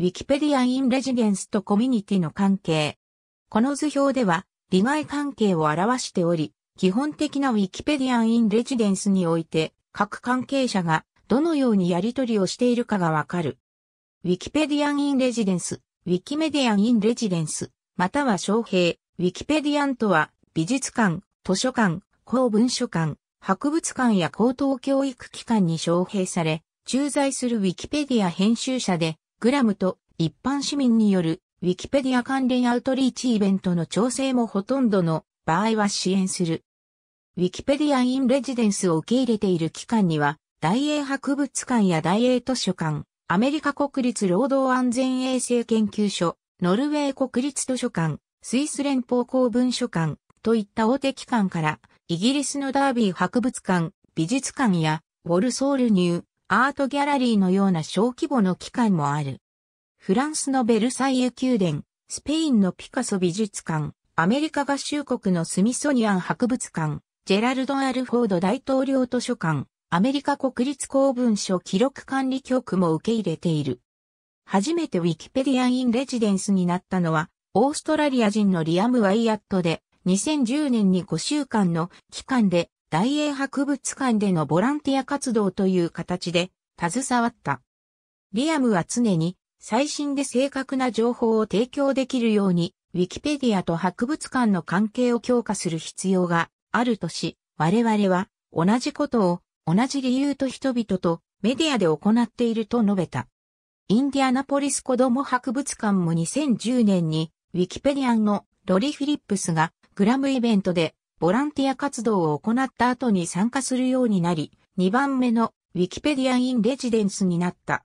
ウィキペディア・イン・レジデンスとコミュニティの関係。この図表では、利害関係を表しており、基本的なウィキペディア・イン・レジデンスにおいて、各関係者がどのようにやり取りをしているかがわかる。ウィキペディア・イン・レジデンス、ウィキメディア・イン・レジデンス、または招聘、ウィキペディアンとは、美術館、図書館、公文書館、博物館や高等教育機関に招聘され、駐在するウィキペディア編集者で、グラムと一般市民によるウィキペディア関連アウトリーチイベントの調整もほとんどの場合は支援する。ウィキペディアインレジデンスを受け入れている機関には、大英博物館や大英図書館、アメリカ国立労働安全衛生研究所、ノルウェー国立図書館、スイス連邦公文書館といった大手機関から、イギリスのダービー博物館、美術館や、ウォルソールニュー、アートギャラリーのような小規模の機関もある。フランスのベルサイユ宮殿、スペインのピカソ美術館、アメリカ合衆国のスミソニアン博物館、ジェラルド・アルフォード大統領図書館、アメリカ国立公文書記録管理局も受け入れている。初めてウィキペディア・イン・レジデンスになったのは、オーストラリア人のリアム・ワイアットで、2010年に5週間の期間で大英博物館でのボランティア活動という形で携わった。リアムは常に最新で正確な情報を提供できるように、ウィキペディアと博物館の関係を強化する必要があるとし、我々は同じことを同じ理由と人々とメディアで行っていると述べた。インディアナポリス子ども博物館も2010年にウィキペディアンのロリ・フィリップスがグラムイベントでボランティア活動を行った後に参加するようになり、2番目のウィキペディアインレジデンスになった。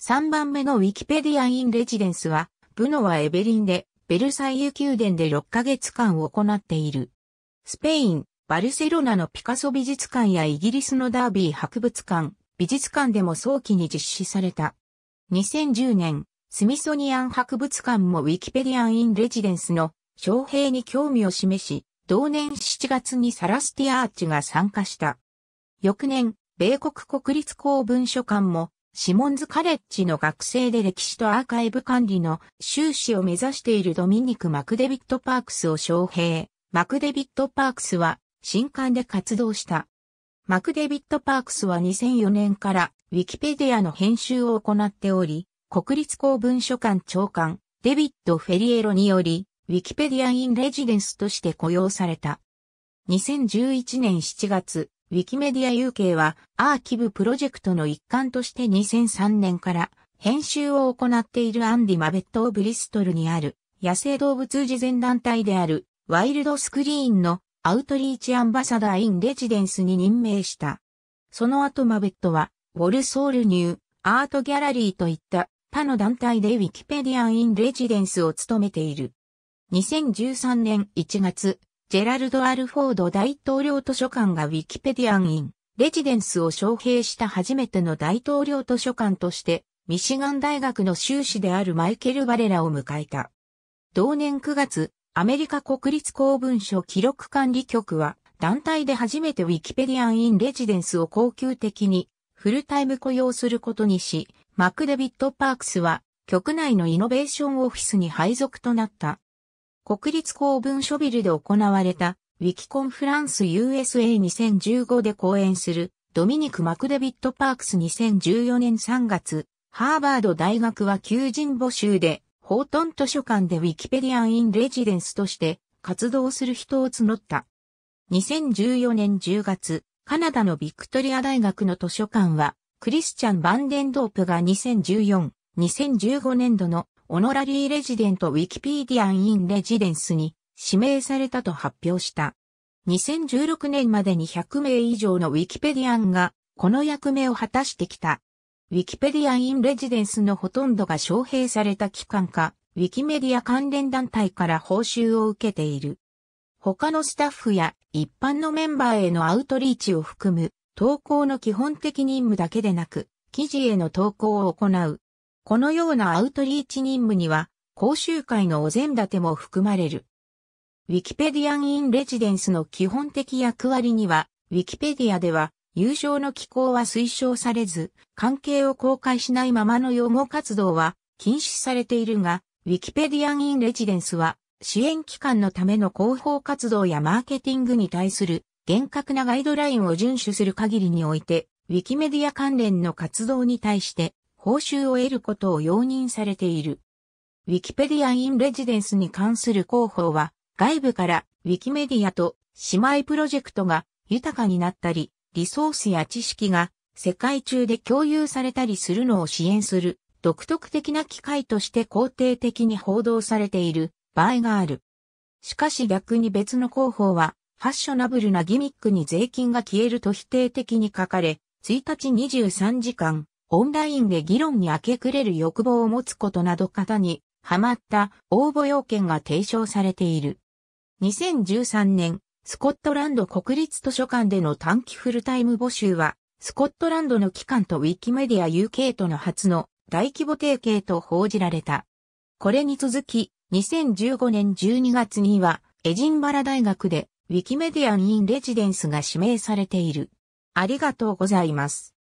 3番目のウィキペディアインレジデンスは、ブノワ・エベリンで、ベルサイユ宮殿で6ヶ月間行っている。スペイン、バルセロナのピカソ美術館やイギリスのダービー博物館、美術館でも早期に実施された。2010年、スミソニアン博物館もウィキペディアン・イン・レジデンスの昌平に興味を示し、同年7月にサラスティアーチが参加した。翌年、米国国立公文書館も、シモンズカレッジの学生で歴史とアーカイブ管理の修士を目指しているドミニク・マクデビット・パークスを招聘。マクデビット・パークスは新刊で活動した。マクデビット・パークスは2004年からウィキペディアの編集を行っており、国立公文書館長官デビッド・フェリエロによりウィキペディアインレジデンスとして雇用された。2011年7月、ウィキメディア UK はアーキブプロジェクトの一環として2003年から編集を行っているアンディ・マベットをブリストルにある野生動物慈善団体であるワイルドスクリーンのアウトリーチアンバサダーインレジデンスに任命した。その後マベットはウォルソールニュー、アートギャラリーといった他の団体でウィキペディアインレジデンスを務めている。2013年1月、ジェラルド・アルフォード大統領図書館がウィキペディアンイン、レジデンスを招聘した初めての大統領図書館として、ミシガン大学の修士であるマイケル・バレラを迎えた。同年9月、アメリカ国立公文書記録管理局は、団体で初めてウィキペディアン・イン・レジデンスを恒久的にフルタイム雇用することにし、マクデビット・パークスは、局内のイノベーションオフィスに配属となった。国立公文書ビルで行われた、ウィキコンフランス USA2015 で講演する、ドミニク・マクデビット・パークス2014年3月、ハーバード大学は求人募集で、ホートン図書館でウィキペディアン・イン・レジデンスとして活動する人を募った。2014年10月、カナダのビクトリア大学の図書館は、クリスチャン・バンデンドープが2014、2015年度のオノラリーレジデントウィキペディアン・イン・レジデンスに指名されたと発表した。2016年までに100名以上のウィキペディアンがこの役目を果たしてきた。ウィキペディアン・イン・レジデンスのほとんどが招聘された機関か、ウィキメディア関連団体から報酬を受けている。他のスタッフや一般のメンバーへのアウトリーチを含む投稿の基本的任務だけでなく、記事への投稿を行う、このようなアウトリーチ任務には、講習会のお膳立ても含まれる。ウィキペディアン・イン・レジデンスの基本的役割には、ウィキペディアでは、友情の機構は推奨されず、関係を公開しないままの擁護活動は禁止されているが、ウィキペディアン・イン・レジデンスは、支援機関のための広報活動やマーケティングに対する厳格なガイドラインを遵守する限りにおいて、ウィキメディア関連の活動に対して報酬を得ることを容認されている。ウィキペディア・イン・レジデンスに関する広報は、外部からウィキメディアと姉妹プロジェクトが豊かになったり、リソースや知識が世界中で共有されたりするのを支援する独特的な機会として肯定的に報道されている場合がある。しかし逆に別の広報は、ファッショナブルなギミックに税金が消えると否定的に書かれ、1日23時間、オンラインで議論に明け暮れる欲望を持つことなど方にはまった応募要件が提唱されている。2013年、スコットランド国立図書館での短期フルタイム募集は、スコットランドの機関とウィキメディア UK との初の大規模提携と報じられた。これに続き、2015年12月には、エジンバラ大学で、ウィキメディアン・イン・レジデンスが指名されている。ありがとうございます。